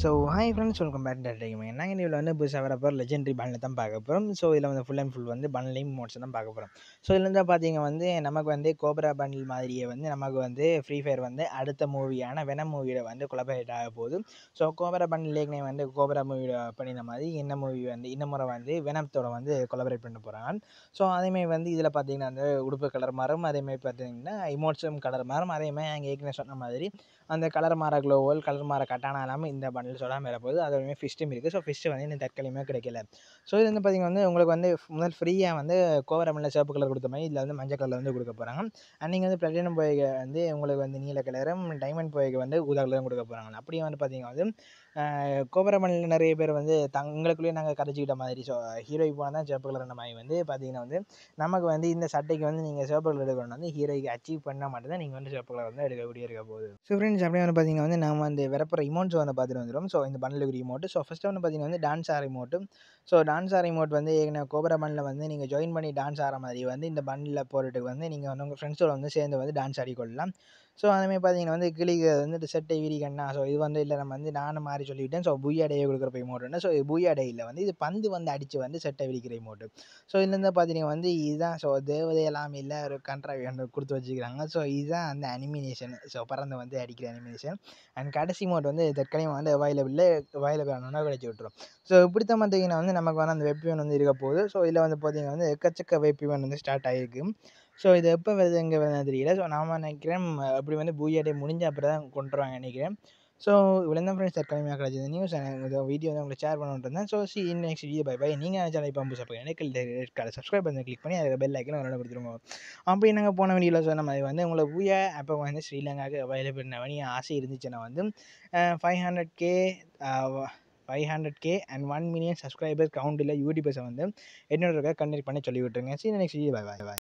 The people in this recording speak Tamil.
so hi friends welcome back dating நாங்கள் இதில் வந்து புதுசாக வரப்போ லெஜெண்டரி பேனில் தான் பார்க்க போகிறோம் ஸோ இதில் வந்து ஃபுல் அண்ட் ஃபுல் வந்து பண்ணலையும் மோட்ஸ் தான் பார்க்க போகிறோம் ஸோ இதில் இருந்தால் பார்த்தீங்க வந்து நமக்கு வந்து கோப்ரா பண்டில் மாதிரியே வந்து நமக்கு வந்து ஃப்ரீ ஃபயர் வந்து அடுத்த மூவியான வெனம் மூவியில் வந்து கொலபரேட் ஆக போகுது ஸோ பண்டில் லேக்னே வந்து கோப்ரா மூவியில் பண்ணின மாதிரி என்ன மூவி வந்து இன்னும் முறை வந்து வெனத்தோட வந்து கொலபரேட் பண்ண போகிறாங்க ஸோ அதேமாதிரி வந்து இதில் பார்த்தீங்கன்னா அந்த உடுப்பு கலர் மாறும் அதேமாதிரி பார்த்தீங்கன்னா இமோட்ஸும் கலர் மாறும் அதேமாதிரி அங்கே ஏற்கனவே சொன்ன மாதிரி அந்த கலர் மாற க்ளோவல் கலர் மாற கட்டானா இந்த பண்டில் சேனல் சொல்லாமல் மேலே போகுது அதோடய ஃபிஸ்ட்டும் இருக்குது ஸோ ஃபிஸ்ட்டு வந்து இன்னும் தற்காலிகமாக கிடைக்கல ஸோ இது வந்து பார்த்திங்கன்னா வந்து உங்களுக்கு வந்து முதல் ஃப்ரீயாக வந்து கோவரமில் சிவப்பு கலர் கொடுத்த மாதிரி இதில் வந்து மஞ்சள் கலர் வந்து கொடுக்க போகிறாங்க அண்ட் நீங்கள் வந்து பிளட்டினம் போய்க்கு வந்து உங்களுக்கு வந்து நீல கலரும் டைமண்ட் போய்க்கு வந்து ஊதா கலரும் கொடுக்க போகிறாங்க அப்படியே வந்து பார்த்திங்கன்னா வந்து கோபரமணில் நிறைய பேர் வந்து தங்களுக்குள்ளேயே நாங்கள் கரைச்சிக்கிட்ட மாதிரி ஸோ ஹீரோய்க்கு போனால் தான் சிவப்பு கலர் மாதிரி வந்து பார்த்திங்கன்னா வந்து நமக்கு வந்து இந்த சட்டைக்கு வந்து நீங்கள் சிவப்பு கலர் எடுக்கணும் வந்து ஹீரோய்க்கு அச்சீவ் பண்ணால் மட்டும்தான் நீங்கள் வந்து சிவப்பு கலர் வந்து எடுக்கக்கூடிய இருக்க போகுது ஸோ ஃப்ரெண்ட்ஸ் அப்படியே வந்து பார்த்திங்கன்னா வந்து நம்ம வந்து வரப்போகிற இமௌண்ட்ஸ் வந்து பார்த்துட்டு வந்துடும் வரும் ஸோ இந்த பண்டில் இருக்கிற ஸோ ஃபஸ்ட்டு வந்து பார்த்திங்கன்னா வந்து dance or emote so dance or emote வந்து ஏன்னா கோபுர பண்டில் வந்து நீங்கள் ஜாயின் பண்ணி டான்ஸ் ஆடுற மாதிரி வந்து இந்த பண்டில் போகிறதுக்கு வந்து நீங்கள் வந்து உங்கள் ஃப்ரெண்ட்ஸோடு வந்து சேர்ந்து வந்து டான்ஸ் ஆடிக்கொள்ளலாம் ஸோ மாதிரி பார்த்தீங்கன்னா வந்து கிளிக்கு வந்துட்டு செட்டை விரிக்கண்ணா ஸோ இது வந்து இல்லை நம்ம வந்து நானும் மாறி சொல்லிவிட்டேன் ஸோ பூயாடையை கொடுக்குற போய் மோட்டுன்னு ஸோ இது பூயாடையில் வந்து இது பந்து வந்து அடித்து வந்து செட்டை விரிக்கிற மோட்டு ஸோ இதுலேருந்து பார்த்தீங்கன்னா வந்து இதுதான் ஸோ தேவதையெல்லாம் இல்லை ஒரு கண்ட்ராக்ட் கொடுத்து வச்சுக்கிறாங்க ஸோ இதுதான் அந்த அனிமினேஷன் ஸோ பறந்து வந்து அடிக்கிற அனிமினேஷன் அண்ட் கடைசி மோட் வந்து தற்கனையும் வந்து அவைலபிள் அவைலபிள் ஆனால் கிடைச்சி விட்டுரும் ஸோ இப்படி தான் பார்த்தீங்கன்னா வந்து நமக்கு வந்து அந்த வெப்பிவன் வந்து இருக்க போகுது ஸோ இதில் வந்து பார்த்தீங்கன்னா வந்து எக்கச்சக்க வெப்பிவன் வந்து ஸ்டார்ட் ஆகிருக்கு ஸோ இது எப்போ வருதுங்க தெரியல ஸோ நாம நினைக்கிறேன் அப்படி வந்து பூஜை முடிஞ்ச அப்புறம் தான் கொண்டுட்டு நினைக்கிறேன் ஸோ இவ்வளோ தான் ஃப்ரெண்ட்ஸ் நியூஸ் இந்த வீடியோ வந்து உங்களுக்கு ஷேர் பண்ணுறேன் so see in next video bye bye நீங்கள் சேனல் இப்போ அம்பு சப்போ எனக்கு சப்ஸ்கிரைப் பண்ணி கிளிக் பண்ணி அதில் பெல் ஐக்கன் உங்களோட கொடுத்துருங்க அப்படி நாங்கள் போன வீடியோவில் சொன்ன மாதிரி வந்து உங்களை பூய அப்போ வந்து ஸ்ரீலங்காவுக்கு அவைலபிள் பண்ண ஆசை இருந்துச்சுன்னா வந்து five hundred K five hundred K and one million subscriber கவுண்டில் யூடியூபர்ஸை வந்து என்னோட கண்டெக்ட் பண்ணி சொல்லி விட்டுருங்க நெக்ஸ்ட் வீடியோ பாய் பாய்